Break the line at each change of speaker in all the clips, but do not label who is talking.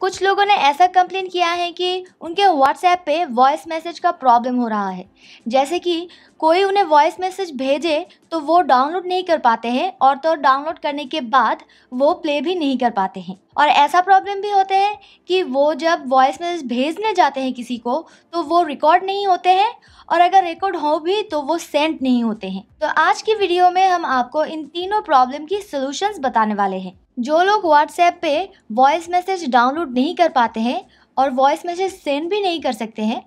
कुछ लोगों ने ऐसा कंप्लेन किया है कि उनके व्हाट्सएप पे वॉइस मैसेज का प्रॉब्लम हो रहा है जैसे कि कोई उन्हें वॉइस मैसेज भेजे तो वो डाउनलोड नहीं कर पाते हैं और तो डाउनलोड करने के बाद वो प्ले भी नहीं कर पाते हैं और ऐसा प्रॉब्लम भी होते हैं कि वो जब वॉइस मैसेज भेजने जाते हैं किसी को तो वो रिकॉर्ड नहीं होते हैं और अगर रिकॉर्ड हो भी तो वो सेंड नहीं होते हैं तो आज की वीडियो में हम आपको इन तीनों प्रॉब्लम की सोल्यूशन बताने वाले हैं जो लोग व्हाट्सएप पे वॉइस मैसेज डाउनलोड नहीं कर पाते हैं और वॉइस मैसेज सेंड भी नहीं कर सकते हैं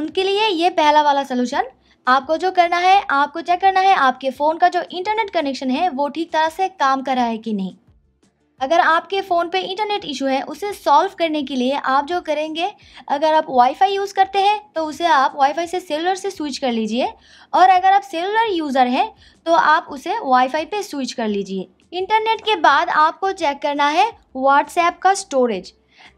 उनके लिए ये पहला वाला सोल्यूशन आपको जो करना है आपको चेक करना है आपके फ़ोन का जो इंटरनेट कनेक्शन है वो ठीक तरह से काम कर रहा है कि नहीं अगर आपके फ़ोन पे इंटरनेट इशू है उसे सॉल्व करने के लिए आप जो करेंगे अगर आप वाईफाई यूज़ करते हैं तो उसे आप वाईफाई से सेलुलर से स्विच कर लीजिए और अगर आप सेलुलर यूज़र हैं तो आप उसे वाईफाई पे स्विच कर लीजिए इंटरनेट के बाद आपको चेक करना है व्हाट्सएप का स्टोरेज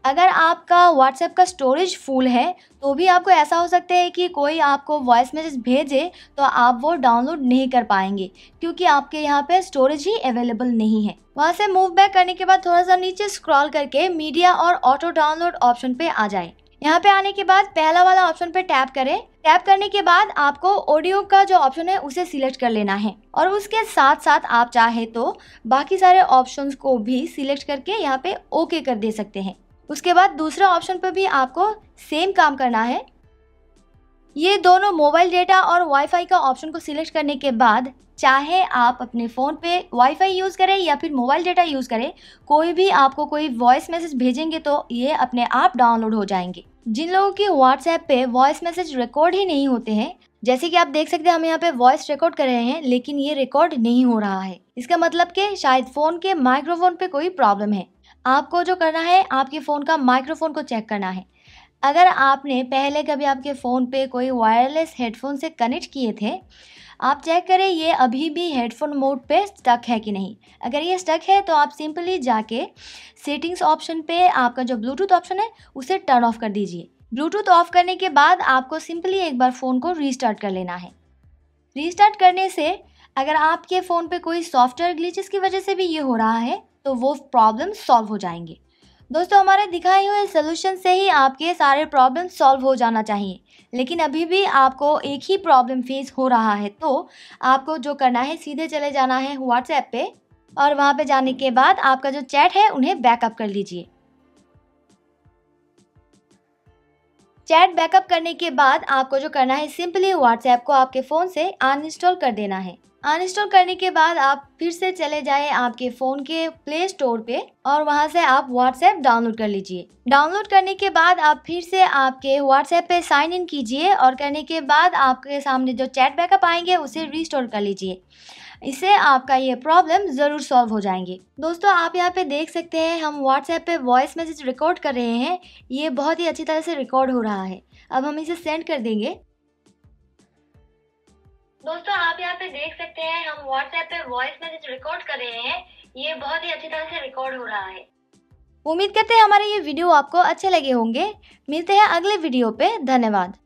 अगर आपका व्हाट्सएप का स्टोरेज फुल है तो भी आपको ऐसा हो सकता है कि कोई आपको वॉइस मैसेज भेजे तो आप वो डाउनलोड नहीं कर पाएंगे क्योंकि आपके यहाँ पे स्टोरेज ही अवेलेबल नहीं है वहाँ से मूव बैक करने के बाद थोड़ा सा नीचे स्क्रॉल करके मीडिया और ऑटो डाउनलोड ऑप्शन पे आ जाए यहाँ पे आने के बाद पहला वाला ऑप्शन पे टैप करें टैप करने के बाद आपको ऑडियो का जो ऑप्शन है उसे सिलेक्ट कर लेना है और उसके साथ साथ आप चाहे तो बाकी सारे ऑप्शंस को भी सिलेक्ट करके यहाँ पे ओके कर दे सकते हैं उसके बाद दूसरा ऑप्शन पर भी आपको सेम काम करना है ये दोनों मोबाइल डेटा और वाईफाई का ऑप्शन को सिलेक्ट करने के बाद चाहे आप अपने फ़ोन पे वाईफाई यूज़ करें या फिर मोबाइल डेटा यूज़ करें कोई भी आपको कोई वॉइस मैसेज भेजेंगे तो ये अपने आप डाउनलोड हो जाएंगे जिन लोगों के व्हाट्सएप पे वॉइस मैसेज रिकॉर्ड ही नहीं होते हैं जैसे कि आप देख सकते हैं हम यहाँ पे वॉइस रिकॉर्ड कर रहे हैं लेकिन ये रिकॉर्ड नहीं हो रहा है इसका मतलब कि शायद फ़ोन के माइक्रोफोन पे कोई प्रॉब्लम है आपको जो करना है आपके फ़ोन का माइक्रोफोन को चेक करना है अगर आपने पहले कभी आपके फ़ोन पे कोई वायरलेस हेडफोन से कनेक्ट किए थे आप चेक करें ये अभी भी हेडफोन मोड पे स्टक है कि नहीं अगर ये स्टक है तो आप सिंपली जाके सेटिंग्स ऑप्शन पे आपका जो ब्लूटूथ ऑप्शन है उसे टर्न ऑफ कर दीजिए ब्लूटूथ ऑफ करने के बाद आपको सिंपली एक बार फ़ोन को रीस्टार्ट कर लेना है रीस्टार्ट करने से अगर आपके फ़ोन पे कोई सॉफ्टवेयर ग्लीचेस की वजह से भी ये हो रहा है तो वो प्रॉब्लम सॉल्व हो जाएंगे दोस्तों हमारे दिखाए हुए सोल्यूशन से ही आपके सारे प्रॉब्लम सॉल्व हो जाना चाहिए लेकिन अभी भी आपको एक ही प्रॉब्लम फेस हो रहा है तो आपको जो करना है सीधे चले जाना है व्हाट्सएप पे और वहाँ पे जाने के बाद आपका जो चैट है उन्हें बैकअप कर लीजिए चैट बैकअप करने के बाद आपको जो करना है सिंपली व्हाट्सएप को आपके फ़ोन से अनइंस्टॉल कर देना है अनइंस्टॉल करने के बाद आप फिर से चले जाए आपके फ़ोन के प्ले स्टोर पे और वहाँ से आप व्हाट्सएप डाउनलोड कर लीजिए डाउनलोड करने के बाद आप फिर से आपके व्हाट्सएप पे साइन इन कीजिए और करने के बाद आपके सामने जो चैट बैकअप आएंगे उसे रिस्टोर कर लीजिए इससे आपका ये प्रॉब्लम ज़रूर सॉल्व हो जाएंगे दोस्तों आप यहाँ पे देख सकते हैं हम व्हाट्सएप पे वॉइस मैसेज रिकॉर्ड कर रहे हैं ये बहुत ही अच्छी तरह से रिकॉर्ड हो रहा है अब हम इसे सेंड कर देंगे दोस्तों आप यहाँ पे देख सकते हैं हम व्हाट्सएप पे वॉइस मैसेज रिकॉर्ड कर रहे हैं ये बहुत ही अच्छी तरह से रिकॉर्ड हो रहा है उम्मीद करते हैं हमारे ये वीडियो आपको अच्छे लगे होंगे मिलते हैं अगले वीडियो पे धन्यवाद